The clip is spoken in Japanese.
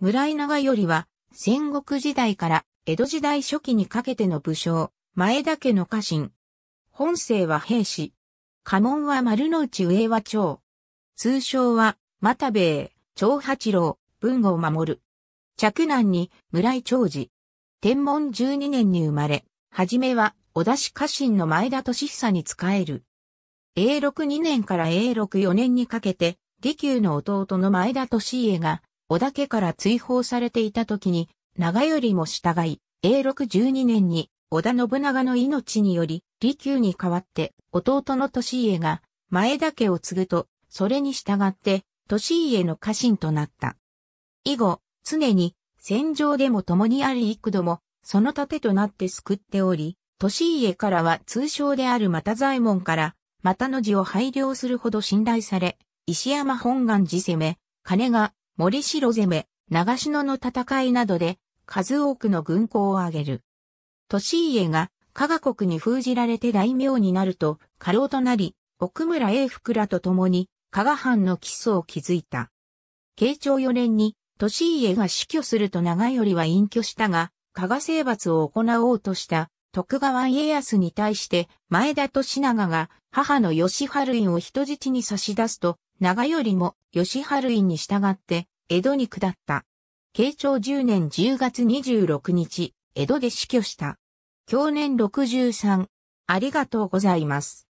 村井長頼は、戦国時代から江戸時代初期にかけての武将、前田家の家臣。本姓は平氏。家紋は丸の内上和町。通称は、又兵衛、長八郎、文吾を守る。着難に村井長治。天文十二年に生まれ、はじめは小田氏家臣の前田利久に仕える。永禄二年から永禄四年にかけて、利休の弟の前田利家が織田家から追放されていた時に、長頼も従い、永禄12年に織田信長の命により、利休に代わって弟の利家が前田家を継ぐと、それに従って利家の家臣となった。以後、常に戦場でも共にあり幾度も、その盾となって救っており、利家からは通称である又左衛門から、又の字を拝領するほど信頼され、石山本願寺攻め、金が森城攻め、長篠の戦いなどで数多くの軍功を挙げる。利家が加賀国に封じられて大名になると過労となり、奥村英福らと共に加賀藩の基礎を築いた。慶長4年に利家が死去すると長頼は隠居したが、加賀征伐を行おうとした徳川家康に対して前田利長が母の吉春院を人質に差し出すと長よりも吉春院に従って江戸に下った。慶長10年10月26日、江戸で死去した。去年63。ありがとうございます。